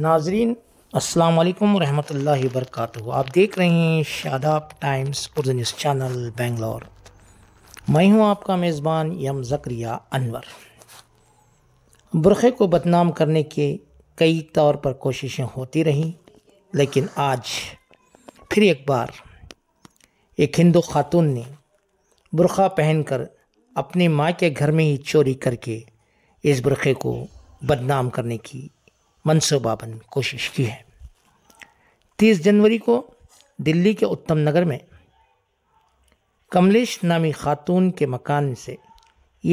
नाजरीन अस्सलाम वालेकुम रहमतुल्लाहि आप देख रहे हैं Shadab Times Urdu news channel Bangalore मैं हूं आपका मेज़बान यम जक्रिया अनवर बुरख़े को बदनाम करने के कई तौर पर कोशिशें होती रहीं लेकिन आज फिर एक बार एक हिंदू खातून ने बुरख़ा पहनकर अपनी माँ के घर में ही चोरी करके इस बुरख़े को बदनाम करने की मनसूबाबंद कोशिश की है तीस जनवरी को दिल्ली के उत्तम नगर में कमलेश नामी खातून के मकान से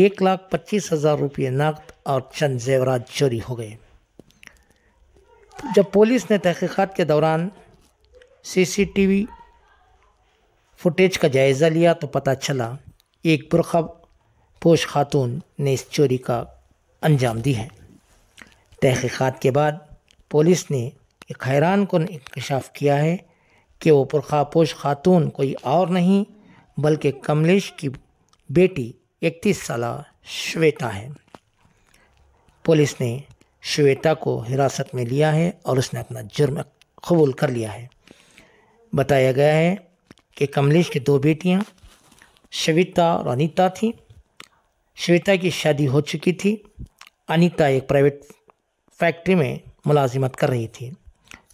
एक लाख पच्चीस हज़ार रुपये नकद और चंद जेवरात चोरी हो गए जब पुलिस ने तहकीक़ात के दौरान सीसीटीवी फुटेज का जायज़ा लिया तो पता चला एक बुरखा पोश खातून ने इस चोरी का अंजाम दी है तहकीक़ात के बाद पुलिस ने एक हैरान कन इंकशाफ किया है कि वो पुरखापोश खातून कोई और नहीं बल्कि कमलेश की बेटी इकतीस साल श्वेता है पुलिस ने श्वेता को हिरासत में लिया है और उसने अपना जुर्म कबूल कर लिया है बताया गया है कि कमलेश की दो बेटियां श्वेता और अनिता थीं श्वेता की शादी हो चुकी थी अनिता एक प्राइवेट फैक्ट्री में मुलाजिमत कर रही थी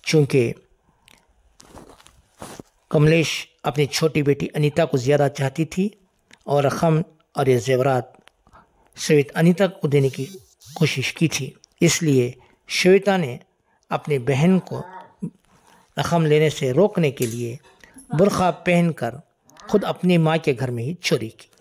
चूँकि कमलेश अपनी छोटी बेटी अनीता को ज़्यादा चाहती थी और रकम और ये जेवरात श्वेत अनीता को देने की कोशिश की थी इसलिए श्वेता ने अपनी बहन को रकम लेने से रोकने के लिए बुरखा पहनकर खुद अपनी माँ के घर में ही चोरी की